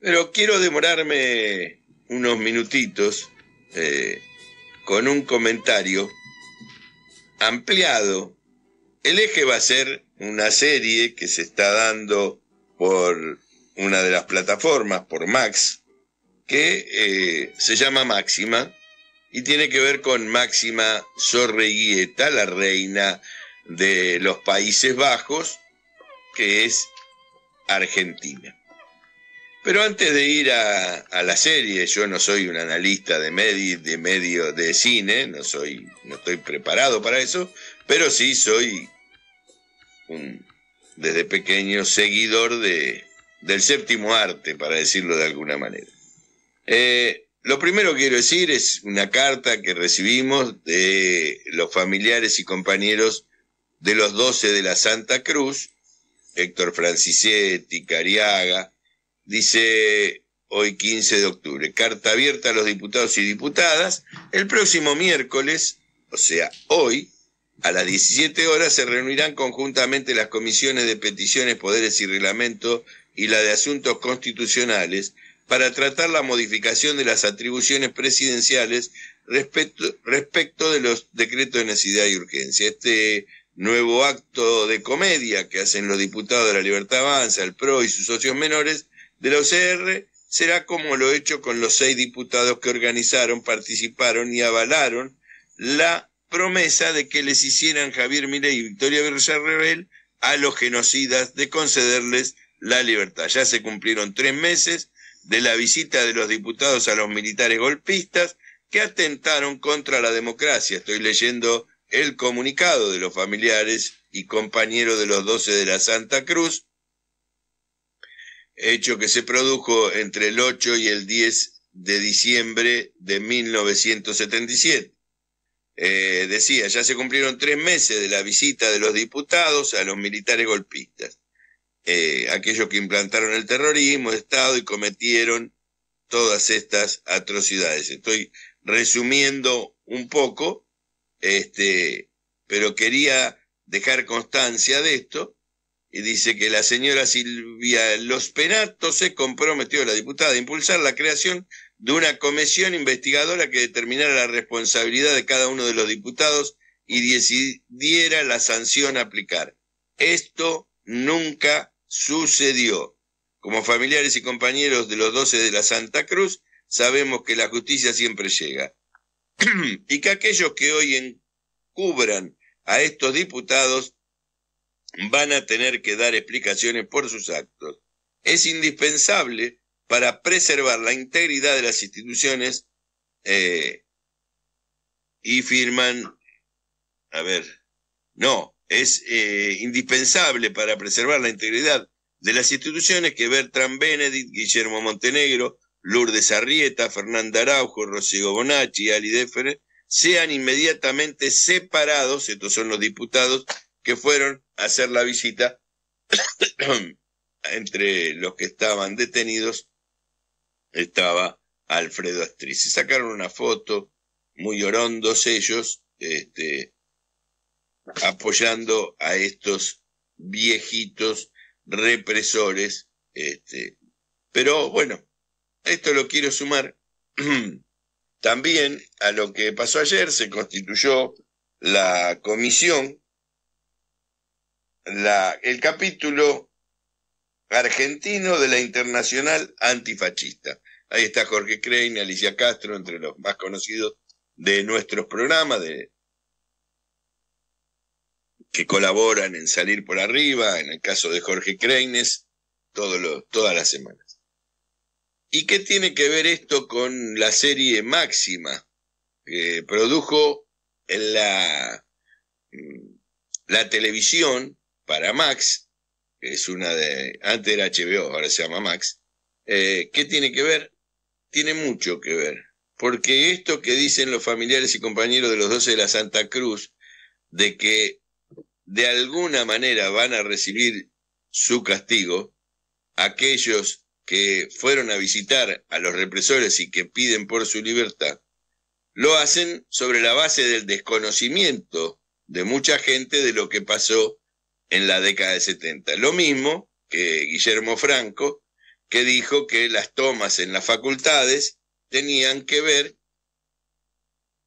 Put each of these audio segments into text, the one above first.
Pero quiero demorarme unos minutitos eh, con un comentario ampliado. El eje va a ser una serie que se está dando por una de las plataformas, por Max, que eh, se llama Máxima y tiene que ver con Máxima Sorreguieta, la reina de los Países Bajos, que es Argentina. Pero antes de ir a, la serie, yo no soy un analista de medio, de cine, no soy, no estoy preparado para eso, pero sí soy desde pequeño seguidor del séptimo arte, para decirlo de alguna manera. Eh, lo primero que quiero decir es una carta que recibimos de los familiares y compañeros de los doce de la Santa Cruz, Héctor Francisetti, Cariaga, dice hoy 15 de octubre, carta abierta a los diputados y diputadas, el próximo miércoles, o sea, hoy, a las 17 horas se reunirán conjuntamente las comisiones de peticiones, poderes y reglamento y la de asuntos constitucionales para tratar la modificación de las atribuciones presidenciales respecto, respecto de los decretos de necesidad y urgencia. Este nuevo acto de comedia que hacen los diputados de la Libertad Avanza, el PRO y sus socios menores de la OCR será como lo hecho con los seis diputados que organizaron, participaron y avalaron la promesa de que les hicieran Javier Milei y Victoria Rebel a los genocidas de concederles la libertad. Ya se cumplieron tres meses de la visita de los diputados a los militares golpistas que atentaron contra la democracia. Estoy leyendo el comunicado de los familiares y compañeros de los doce de la Santa Cruz, hecho que se produjo entre el 8 y el 10 de diciembre de 1977. Eh, decía, ya se cumplieron tres meses de la visita de los diputados a los militares golpistas, eh, aquellos que implantaron el terrorismo de Estado y cometieron todas estas atrocidades. Estoy resumiendo un poco, este, pero quería dejar constancia de esto y dice que la señora Silvia Los Penatos se comprometió, la diputada, a impulsar la creación de una comisión investigadora que determinara la responsabilidad de cada uno de los diputados y decidiera la sanción a aplicar. Esto nunca sucedió. Como familiares y compañeros de los doce de la Santa Cruz, sabemos que la justicia siempre llega. y que aquellos que hoy encubran a estos diputados van a tener que dar explicaciones por sus actos, es indispensable para preservar la integridad de las instituciones eh, y firman, a ver, no, es eh, indispensable para preservar la integridad de las instituciones que Bertrand Benedict, Guillermo Montenegro, Lourdes Arrieta, Fernanda Araujo, Rocío Bonacci, Ali Defer, sean inmediatamente separados, estos son los diputados, que fueron a hacer la visita entre los que estaban detenidos estaba Alfredo Astriz. Se sacaron una foto, muy orondos ellos, este, apoyando a estos viejitos represores. Este. pero bueno, esto lo quiero sumar también a lo que pasó ayer, se constituyó la comisión el capítulo argentino de la Internacional Antifascista. Ahí está Jorge Crane, Alicia Castro, entre los más conocidos de nuestros programas, de, que colaboran en salir por arriba, en el caso de Jorge Creines, todas las semanas. ¿Y qué tiene que ver esto con la serie Máxima? que produjo en la mm, televisión para Max, que es una de, antes era HBO, ahora se llama Max, eh, ¿qué tiene que ver? Tiene mucho que ver, porque esto que dicen los familiares y compañeros de los 12 de la Santa Cruz, de que de alguna manera van a recibir su castigo, aquellos que fueron a visitar a los represores y que piden por su libertad, lo hacen sobre la base del desconocimiento de mucha gente de lo que pasó en la década de 70. Lo mismo que Guillermo Franco, que dijo que las tomas en las facultades tenían que ver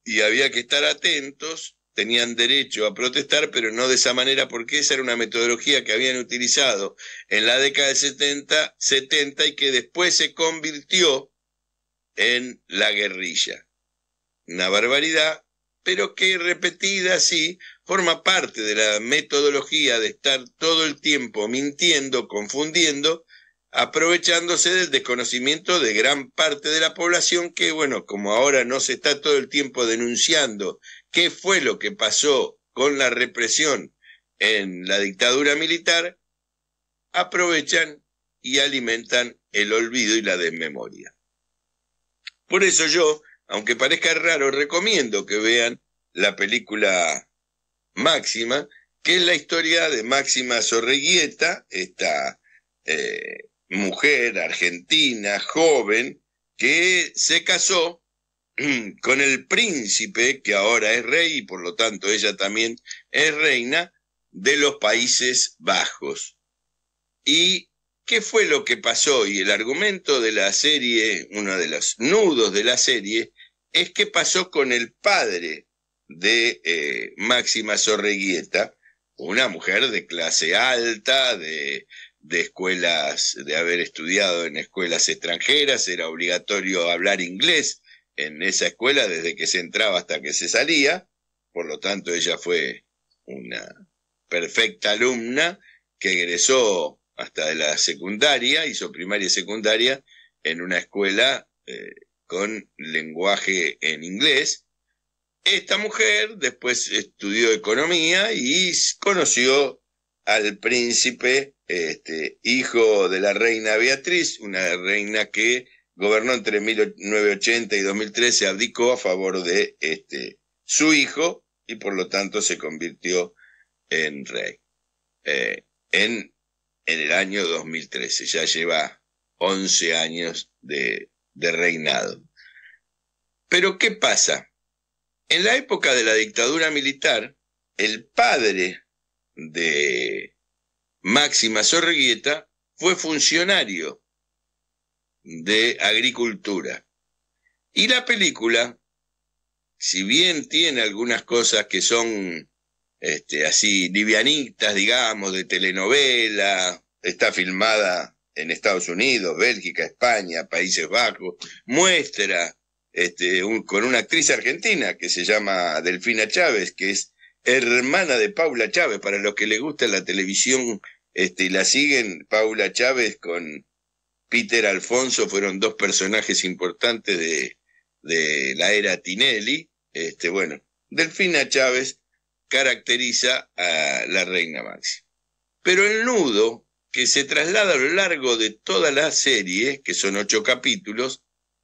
y había que estar atentos, tenían derecho a protestar, pero no de esa manera, porque esa era una metodología que habían utilizado en la década de 70, 70 y que después se convirtió en la guerrilla. Una barbaridad, pero que repetida sí forma parte de la metodología de estar todo el tiempo mintiendo, confundiendo, aprovechándose del desconocimiento de gran parte de la población que, bueno, como ahora no se está todo el tiempo denunciando qué fue lo que pasó con la represión en la dictadura militar, aprovechan y alimentan el olvido y la desmemoria. Por eso yo, aunque parezca raro, recomiendo que vean la película Máxima, que es la historia de Máxima Sorreguieta, esta eh, mujer argentina, joven, que se casó con el príncipe, que ahora es rey y por lo tanto ella también es reina, de los Países Bajos. ¿Y qué fue lo que pasó? Y el argumento de la serie, uno de los nudos de la serie, es qué pasó con el padre de eh, Máxima Sorreguieta, una mujer de clase alta, de, escuelas, de haber estudiado en escuelas extranjeras, era obligatorio hablar inglés en esa escuela desde que se entraba hasta que se salía, por lo tanto ella fue una perfecta alumna que egresó hasta de la secundaria, hizo primaria y secundaria en una escuela eh, con lenguaje en inglés esta mujer después estudió economía y conoció al príncipe, este, hijo de la reina Beatriz, una reina que gobernó entre 1980 y 2013, abdicó a favor de este, su hijo y por lo tanto se convirtió en rey. Eh, en, el año 2013, ya lleva 11 años de reinado. Pero ¿qué pasa? En la época de la dictadura militar, el padre de Máxima Zorreguieta fue funcionario de agricultura. Y la película, si bien tiene algunas cosas que son este, así livianitas, digamos, de telenovela, está filmada en Estados Unidos, Bélgica, España, Países Bajos, muestra este, con una actriz argentina que se llama Delfina Chávez, que es hermana de Paula Chávez, para los que les gusta la televisión este, y la siguen, Paula Chávez con Peter Alfonso fueron dos personajes importantes de, la era Tinelli. Este, bueno, Delfina Chávez caracteriza a la reina Maxi. Pero el nudo que se traslada a lo largo de toda la serie, que son ocho capítulos,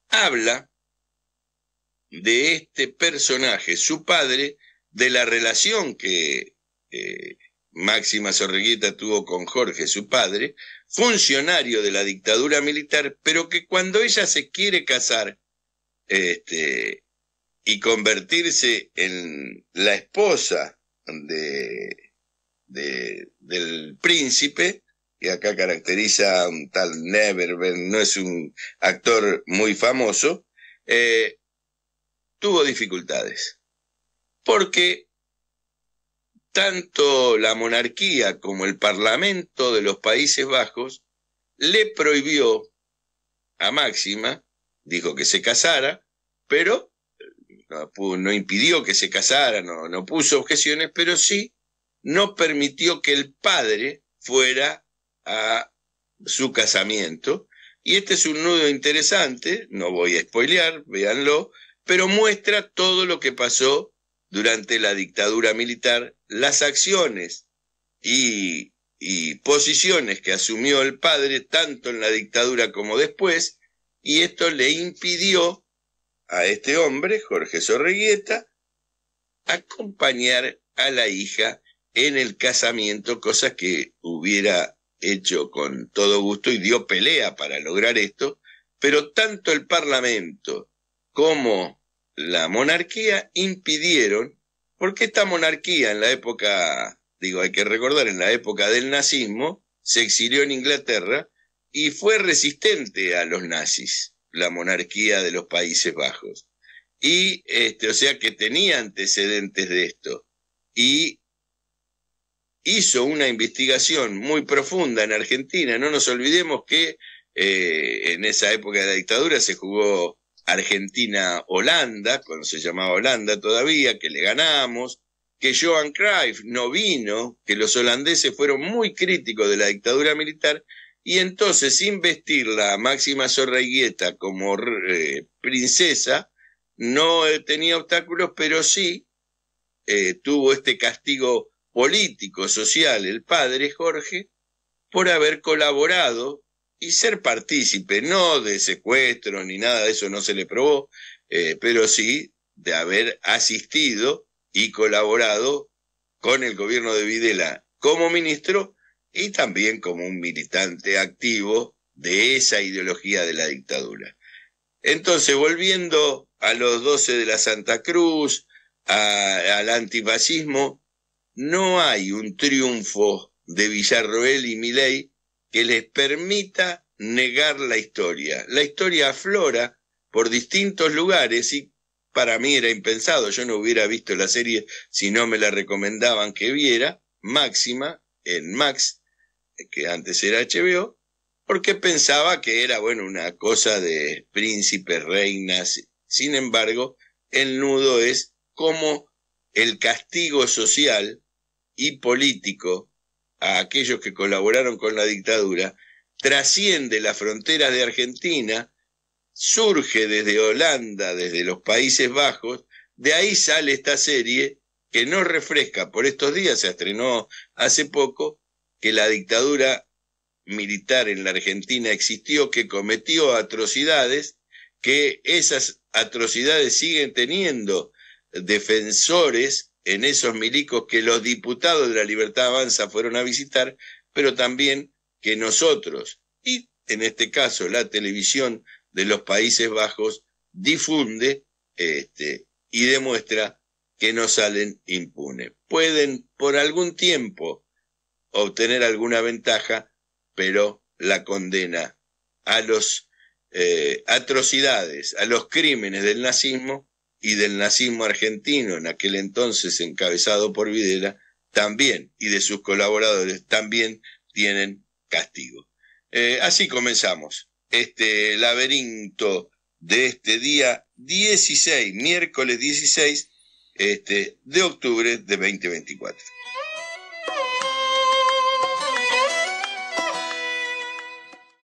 habla de este personaje, su padre, de la relación que eh, Máxima Zorrigueta tuvo con Jorge, su padre, funcionario de la dictadura militar, pero que cuando ella se quiere casar este, y convertirse en la esposa de, del príncipe, que acá caracteriza a un tal Never no es un actor muy famoso, eh, tuvo dificultades, porque tanto la monarquía como el Parlamento de los Países Bajos le prohibió a Máxima, dijo que se casara, pero eh, no, impidió que se casara, no, no puso objeciones, pero sí no permitió que el padre fuera a su casamiento. Y este es un nudo interesante, no voy a spoilear, véanlo, pero muestra todo lo que pasó durante la dictadura militar, las acciones y, posiciones que asumió el padre, tanto en la dictadura como después, y esto le impidió a este hombre, Jorge Sorregueta, acompañar a la hija en el casamiento, cosa que hubiera hecho con todo gusto y dio pelea para lograr esto, pero tanto el Parlamento como la monarquía impidieron, porque esta monarquía en la época, digo, hay que recordar, en la época del nazismo, se exilió en Inglaterra y fue resistente a los nazis, la monarquía de los Países Bajos. Y, este, o sea que tenía antecedentes de esto. Y hizo una investigación muy profunda en Argentina. No nos olvidemos que eh, en esa época de la dictadura se jugó Argentina-Holanda, cuando se llamaba Holanda todavía, que le ganamos, que Johan Cruyff no vino, que los holandeses fueron muy críticos de la dictadura militar, y entonces, sin vestir a Máxima Zorraiguieta como eh, princesa, no eh, tenía obstáculos, pero sí eh, tuvo este castigo político, social, el padre Jorge, por haber colaborado y ser partícipe, no de secuestro ni nada de eso no se le probó, eh, pero sí de haber asistido y colaborado con el gobierno de Videla como ministro y también como un militante activo de esa ideología de la dictadura. Entonces, volviendo a los 12 de la Santa Cruz, al antifascismo, no hay un triunfo de Villarroel y Milei que les permita negar la historia. La historia aflora por distintos lugares y para mí era impensado, yo no hubiera visto la serie si no me la recomendaban que viera, Máxima, en Max, que antes era HBO, porque pensaba que era, bueno, una cosa de príncipes, reinas. Sin embargo, el nudo es cómo el castigo social y político a aquellos que colaboraron con la dictadura, trasciende las fronteras de Argentina, surge desde Holanda, desde los Países Bajos, de ahí sale esta serie que no refresca por estos días, se estrenó hace poco, que la dictadura militar en la Argentina existió, que cometió atrocidades, que esas atrocidades siguen teniendo defensores en esos milicos que los diputados de la Libertad Avanza fueron a visitar, pero también que nosotros, y en este caso la televisión de los Países Bajos, difunde este, y demuestra que no salen impunes. Pueden por algún tiempo obtener alguna ventaja, pero la condena a las eh, atrocidades, a los crímenes del nazismo, y del nazismo argentino, en aquel entonces encabezado por Videla, también, y de sus colaboradores, también tienen castigo. Eh, así comenzamos este laberinto de este día 16, miércoles 16 este, de octubre de 2024.